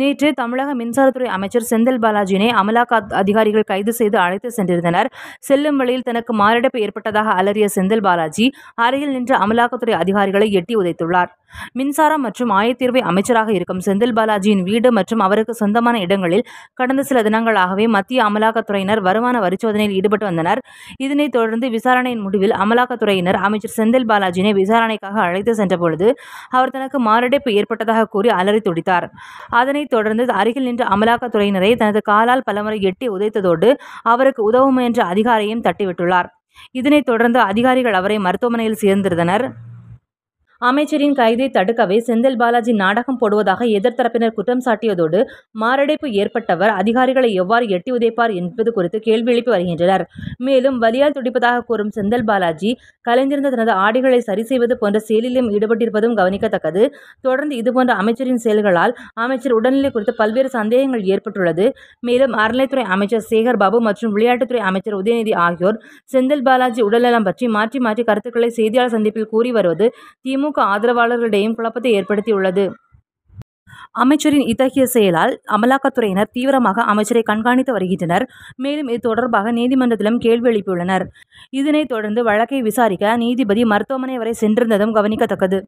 நேற்று தமிழக மின்சாரத்துறை அமைச்சர் செந்தில் பாலாஜியினை அமலாக்க அதிகாரிகள் கைது செய்து அழைத்து சென்றிருந்தனர் செல்லும் வழியில் தனக்கு மாரடைப்பு ஏற்பட்டதாக அலறிய செந்தில் பாலாஜி அறையில் நின்று அமலாக்கத்துறை அதிகாரிகளை எட்டி உதைத்துள்ளார் மின்சாரம் மற்றும் ஆயத்தீர்வை அமைச்சராக இருக்கும் செந்தில் பாலாஜியின் வீடு மற்றும் அவருக்கு சொந்தமான இடங்களில் கடந்த சில தினங்களாகவே மத்திய அமலாக்கத்துறையினர் வருமான வரிசோதனையில் ஈடுபட்டு வந்தனர் இதனைத் தொடர்ந்து விசாரணையின் முடிவில் அமலாக்கத்துறையினர் அமைச்சர் செந்தில் பாலாஜியினை விசாரணைக்காக அழைத்து சென்றபொழுது அவர் தனக்கு மாரடைப்பு ஏற்பட்டதாக கூறி அலறி துடித்தார் அதனை இதனைத் தொடர்ந்து அருகில் நின்ற அமலாக்கத்துறையினரை தனது காலால் பலமுறை எட்டி உதைத்ததோடு அவருக்கு உதவும் என்ற அதிகாரியையும் தட்டிவிட்டுள்ளார் இதனைத் தொடர்ந்து அதிகாரிகள் அவரை மருத்துவமனையில் சேர்ந்திருந்தனர் அமைச்சரின் கைதை தடுக்கவே செந்தில் பாலாஜி நாடகம் போடுவதாக எதிர்த்தரப்பினர் குற்றம் சாட்டியதோடு மாரடைப்பு ஏற்பட்டவர் அதிகாரிகளை எவ்வாறு எட்டி உதைப்பார் என்பது குறித்து கேள்வி எழுப்பி வருகின்றனர் மேலும் வலியால் துடிப்பதாக கூறும் செந்தில் பாலாஜி கலைந்திருந்த தனது ஆடைகளை சரி செய்வது போன்ற செயலிலும் ஈடுபட்டிருப்பதும் கவனிக்கத்தக்கது தொடர்ந்து இதுபோன்ற அமைச்சரின் செயல்களால் அமைச்சர் உடல்நிலை குறித்து பல்வேறு சந்தேகங்கள் ஏற்பட்டுள்ளது மேலும் அறநிலைத்துறை அமைச்சர் சேகர் பாபு மற்றும் விளையாட்டுத்துறை அமைச்சர் உதயநிதி ஆகியோர் செந்தில் பாலாஜி உடல்நலம் பற்றி மாற்றி மாற்றி கருத்துக்களை செய்தியாளர் சந்திப்பில் கூறி வருவது திமுக திமுக ஆதரவாளர்களிடையும் குழப்பத்தை ஏற்படுத்தியுள்ளது அமைச்சரின் இத்தகைய செயலால் அமலாக்கத்துறையினர் தீவிரமாக அமைச்சரை கண்காணித்து வருகின்றனர் மேலும் இது தொடர்பாக நீதிமன்றத்திலும் கேள்வி எழுப்பியுள்ளனர் இதனைத் தொடர்ந்து வழக்கை விசாரிக்க நீதிபதி மருத்துவமனை வரை சென்றிருந்ததும் கவனிக்கத்தக்கது